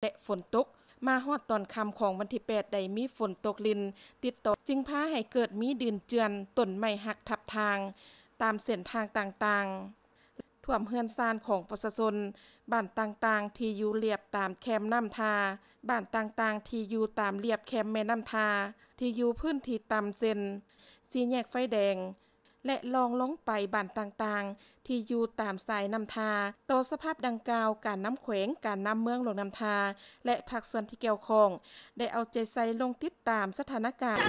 และฝนตก มาฮอดตอนคำของวันที่8ได้มีฝนตกลิน ติดต่อจึงพาให้เกิดมีดินเจือนต้นไม้หักทับทาง ตามเส้นทางต่างๆท่วมเฮือนซานของประชาชนบ้านต่างๆที่อยู่เรียบตามแคมน้ำทาบ้านต่างๆที่อยู่ตามเรียบแคมแม่น้ำทาที่อยู่พื้นที่ต่มเส้นสีแยกไฟแดงและลองลงไปบ้านต่างๆ ที่อยู่ตามสายน้ำทาต่อสภาพดังกล่าวการน้ำแขวง การน้ำเมืองหลวงน้ำทา และภาคส่วนที่เกี่ยวข้องได้เอาใจใส่ลงติดตามสถานการณ์